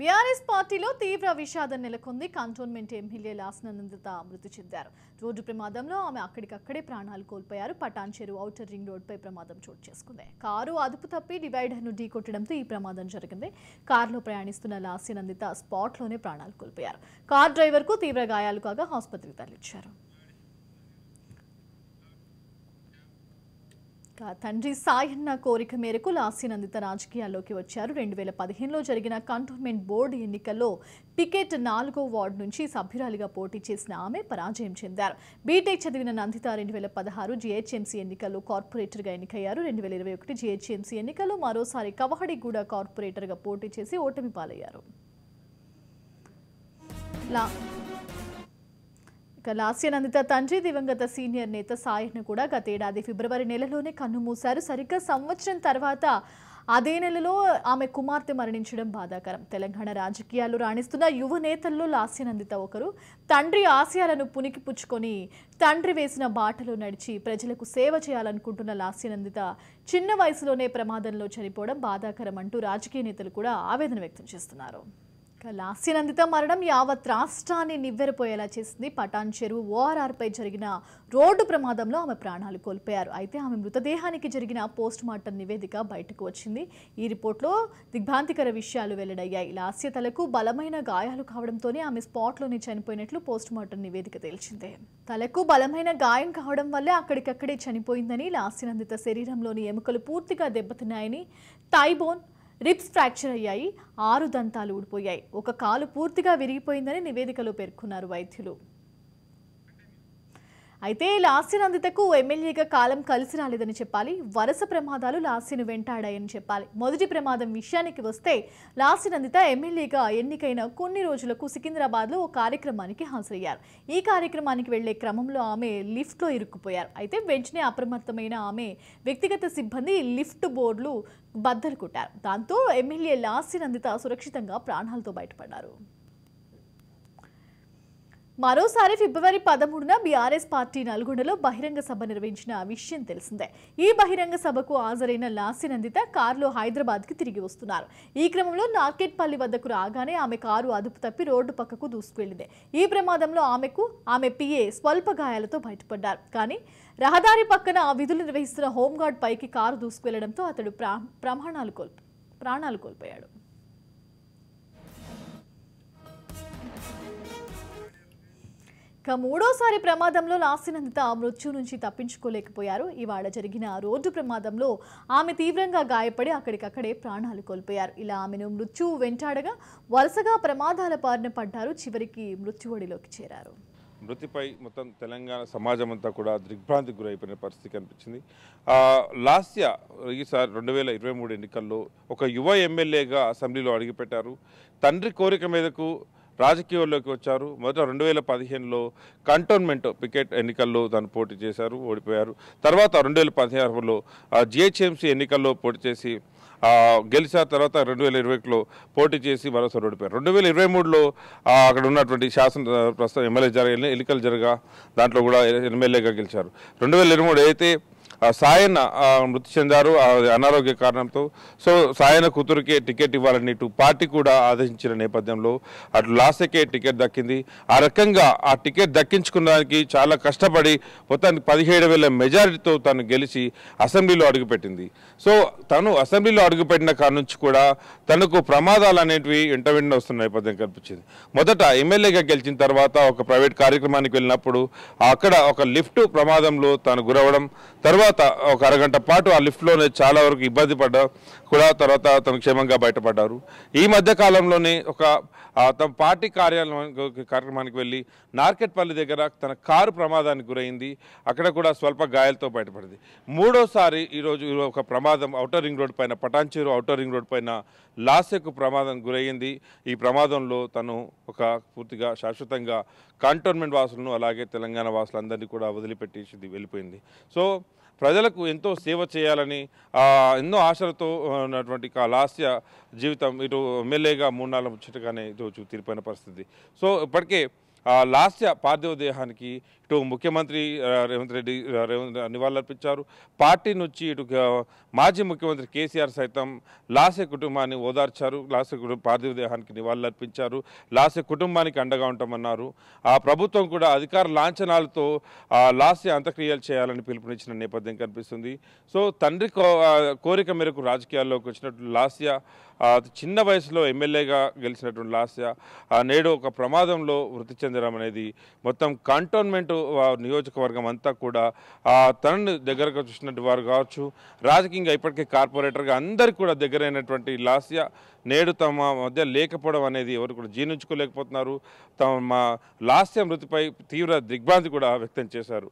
BRS పార్టీలో తీవ్ర విషాదం నెలకొంది కంటోన్మెంట్ ఎమ్మెల్యే లాసనందిత మృతి చెందారు రోడ్డు ప్రమాదంలో ఆమె అక్కడికక్కడే ప్రాణాలు కోల్పోయారు పటాన్ చెరువు ఔటర్ రింగ్ రోడ్డుపై ప్రమాదం చోటు చేసుకుంది కారు అదుపు తప్పి డివైడర్ను ఢీకొట్టడంతో ఈ ప్రమాదం జరిగింది కారులో ప్రయాణిస్తున్న లాస్యనందిత స్పాట్లోనే ప్రాణాలు కోల్పోయారు కార్ డ్రైవర్కు తీవ్ర గాయాలు కాగా ఆస్పత్రికి తరలించారు తండ్రి సాయన్న కోరిక మేరకు లాస్యనందిత రాజకీయాల్లోకి వచ్చారు రెండు వేల పదిహేనులో జరిగిన కంటోన్మెంట్ బోర్డు ఎన్నికల్లో టికెట్ నాలుగో వార్డు నుంచి సభ్యురాలిగా పోటీ చేసిన ఆమె పరాజయం చెందారు బీటెక్ చదివిన నందిత రెండు వేల పదహారు జీహెచ్ఎంసీ ఎన్నికల్లో కార్పొరేటర్గా ఎన్నికయ్యారు రెండు వేల ఇరవై ఒకటి జీహెచ్ఎంసీ ఎన్నికల్లో మరోసారి కవహడిగూడ కార్పొరేటర్గా పోటీ చేసి ఓటమి పాలయ్యారు ఇక లాస్యనందిత తండ్రి దివంగత సీనియర్ నేత సాయిను కూడా గతేడాది ఫిబ్రవరి నెలలోనే కన్నుమూశారు సరిగ్గా సంవత్సరం తర్వాత అదే నెలలో ఆమె కుమార్తె మరణించడం బాధాకరం తెలంగాణ రాజకీయాలు రాణిస్తున్న యువ నేతల్లో లాస్యనందిత ఒకరు తండ్రి ఆశయాలను పునికిపుచ్చుకొని తండ్రి వేసిన బాటలు నడిచి ప్రజలకు సేవ చేయాలనుకుంటున్న లాస్యనందిత చిన్న వయసులోనే ప్రమాదంలో చనిపోవడం బాధాకరం అంటూ రాజకీయ నేతలు కూడా ఆవేదన వ్యక్తం చేస్తున్నారు లాస్యనందిత మరణం యావత్ రాష్ట్రాన్ని నివ్వెరపోయేలా చేసింది పటాన్ చెరువు ఓఆర్ఆర్పై జరిగిన రోడ్డు ప్రమాదంలో ఆమె ప్రాణాలు కోల్పోయారు అయితే ఆమె మృతదేహానికి జరిగిన పోస్ట్ మార్టం నివేదిక బయటకు వచ్చింది ఈ రిపోర్ట్లో దిగ్భ్రాంతికర విషయాలు వెల్లడయ్యాయి లాస్య తలకు బలమైన గాయాలు కావడంతోనే ఆమె స్పాట్లోనే చనిపోయినట్లు పోస్ట్ మార్టం నివేదిక తేల్చింది తలకు బలమైన గాయం కావడం వల్లే అక్కడికక్కడే చనిపోయిందని లాస్యనందిత శరీరంలోని ఎముకలు పూర్తిగా దెబ్బతిన్నాయని థైబోన్ రిబ్స్ ఫ్రాక్చర్ అయ్యాయి ఆరు దంతాలు ఊడిపోయాయి ఒక కాలు పూర్తిగా విరిగిపోయిందని నివేదికలో పేర్కొన్నారు వైద్యులు అయితే నందితకు ఎమ్మెల్యేగా కాలం కలిసి రాలేదని చెప్పాలి వరుస ప్రమాదాలు లాస్యను వెంటాడాయని చెప్పాలి మొదటి ప్రమాదం విషయానికి వస్తే నందిత ఎమ్మెల్యేగా ఎన్నికైన కొన్ని రోజులకు సికింద్రాబాద్లో ఓ కార్యక్రమానికి హాజరయ్యారు ఈ కార్యక్రమానికి వెళ్లే క్రమంలో ఆమె లిఫ్ట్లో ఇరుక్కుపోయారు అయితే వెంటనే అప్రమత్తమైన ఆమె వ్యక్తిగత సిబ్బంది లిఫ్ట్ బోర్డులు బద్దలు కొట్టారు దాంతో ఎమ్మెల్యే నందిత సురక్షితంగా ప్రాణాలతో బయటపడ్డారు మరోసారి ఫిబ్రవరి పదమూడున బీఆర్ఎస్ పార్టీ నల్గొండలో బహిరంగ సభ నిర్వహించిన విషయం తెలిసిందే ఈ బహిరంగ సభకు హాజరైన లాసి నందిత కారులో హైదరాబాద్కి తిరిగి వస్తున్నారు ఈ క్రమంలో నార్కెట్పల్లి వద్దకు రాగానే ఆమె కారు అదుపు తప్పి రోడ్డు పక్కకు దూసుకువెళ్లింది ఈ ప్రమాదంలో ఆమెకు ఆమె పిఏ స్వల్ప గాయాలతో బయటపడ్డారు కానీ రహదారి పక్కన ఆ విధులు నిర్వహిస్తున్న హోంగార్డ్ పైకి కారు దూసుకువెళ్లడంతో అతడు ప్రా ప్రమాణాలు ప్రాణాలు కోల్పోయాడు ఇక మూడోసారి ప్రమాదంలో లాస్సినంత మృత్యు నుంచి తప్పించుకోలేకపోయారు ఇవాళ జరిగిన రోడ్డు ప్రమాదంలో ఆమె తీవ్రంగా గాయపడి అక్కడికక్కడే ప్రాణాలు కోల్పోయారు ఇలా ఆమెను మృత్యు వెంటాడగా వరుసగా ప్రమాదాల బారిన పడ్డారు చివరికి మృత్యువడిలోకి చేరారు మృతిపై మొత్తం తెలంగాణ సమాజం అంతా కూడా దిగ్భ్రాంతికి గురైపోయిన పరిస్థితి కనిపించింది ఇయర్ ఈసారి రెండు వేల ఇరవై మూడు ఎన్నికల్లో ఒక యువ ఎమ్మెల్యేగా అసెంబ్లీలో అడిగిపెట్టారు తండ్రి కోరిక మీదకు రాజకీయాల్లోకి వచ్చారు మొదట రెండు వేల పదిహేనులో కంటోన్మెంట్ పికెట్ ఎన్నికల్లో తను పోటీ చేశారు ఓడిపోయారు తర్వాత రెండు వేల పదిహేనులో జిహెచ్ఎంసీ ఎన్నికల్లో పోటీ చేసి గెలిచిన తర్వాత రెండు వేల ఇరవైలో పోటీ చేసి మరోసారి ఓడిపోయారు రెండు వేల ఇరవై మూడులో అక్కడ ఉన్నటువంటి శాసన ప్రస్తుతం ఎమ్మెల్యే జరగ ఎన్నికలు జరగా దాంట్లో కూడా ఎమ్మెల్యేగా గెలిచారు రెండు వేల ఇరవై మూడు అయితే సాయన్న మృతి చెందారు అనారోగ్య కారణంతో సో సాయన కూతురుకే టికెట్ ఇవ్వాలని ఇటు పార్టీ కూడా ఆదేశించిన నేపథ్యంలో అటు లాస్ట్కే టికెట్ దక్కింది ఆ రకంగా ఆ టికెట్ దక్కించుకున్నదానికి చాలా కష్టపడి మొత్తానికి పదిహేడు వేల మెజారిటీతో తను గెలిచి అసెంబ్లీలో అడుగుపెట్టింది సో తను అసెంబ్లీలో అడుగుపెట్టిన కాడ నుంచి కూడా తనకు ప్రమాదాలు అనేటివి వెంట వెంటనే వస్తున్న నేపథ్యం కనిపించింది మొదట ఎమ్మెల్యేగా గెలిచిన తర్వాత ఒక ప్రైవేట్ కార్యక్రమానికి వెళ్ళినప్పుడు అక్కడ ఒక లిఫ్ట్ ప్రమాదంలో తాను గురవడం తర్వాత తర్వాత ఒక అరగంట పాటు ఆ లిఫ్ట్లోనే చాలా వరకు ఇబ్బంది పడ్డా కూడా తర్వాత అతను క్షేమంగా బయటపడ్డారు ఈ మధ్య కాలంలోనే ఒక తమ పార్టీ కార్యాలయం కార్యక్రమానికి వెళ్ళి నార్కెట్పల్లి దగ్గర తన కారు ప్రమాదానికి గురైంది అక్కడ కూడా స్వల్ప గాయాలతో బయటపడింది మూడోసారి ఈరోజు ఒక ప్రమాదం అవుటర్ రింగ్ రోడ్ పైన పటాన్చేరు అవుటర్ రింగ్ రోడ్ పైన లాసెకు ప్రమాదం గురయ్యింది ఈ ప్రమాదంలో తను ఒక పూర్తిగా శాశ్వతంగా కంటోన్మెంట్ వాసులను అలాగే తెలంగాణ వాసులందరినీ కూడా వదిలిపెట్టేసింది వెళ్ళిపోయింది సో ప్రజలకు ఎంతో సేవ చేయాలని ఎన్నో ఆశలతో ఉన్నటువంటి లాస్య జీవితం ఇటు ఎమ్మెల్యేగా మూడు నాలుగు ముచ్చటగానే ఇటు తీరిపోయిన పరిస్థితి సో ఇప్పటికే లాస్య పార్థివ దేహానికి ఇటు ముఖ్యమంత్రి రేవంత్ రెడ్డి నివాళులర్పించారు పార్టీ నుంచి ఇటు మాజీ ముఖ్యమంత్రి కేసీఆర్ సైతం లాస్య కుటుంబాన్ని ఓదార్చారు లాస్య కుటుంబ పార్థివ దేహానికి నివాళులర్పించారు లాస్య కుటుంబానికి అండగా ఉంటామన్నారు ఆ ప్రభుత్వం కూడా అధికార లాంఛనాలతో లాస్య అంత్యక్రియలు చేయాలని పిలుపునిచ్చిన నేపథ్యం కనిపిస్తుంది సో తండ్రి కోరిక మేరకు రాజకీయాల్లోకి వచ్చినట్టు లాస్య చిన్న వయసులో ఎమ్మెల్యేగా గెలిచినటువంటి లాస్య నేడు ఒక ప్రమాదంలో వృత్తి చెందడం అనేది మొత్తం కంటోన్మెంట్ నియోజకవర్గం అంతా కూడా తనను దగ్గరగా చూసినట్టు వారు కావచ్చు రాజకీయంగా ఇప్పటికే కార్పొరేటర్గా అందరికీ కూడా దగ్గరైనటువంటి లాస్య నేడు తమ మధ్య లేకపోవడం అనేది ఎవరు కూడా జీర్ణించుకోలేకపోతున్నారు తమ లాస్య మృతిపై తీవ్ర దిగ్భ్రాంతి కూడా వ్యక్తం చేశారు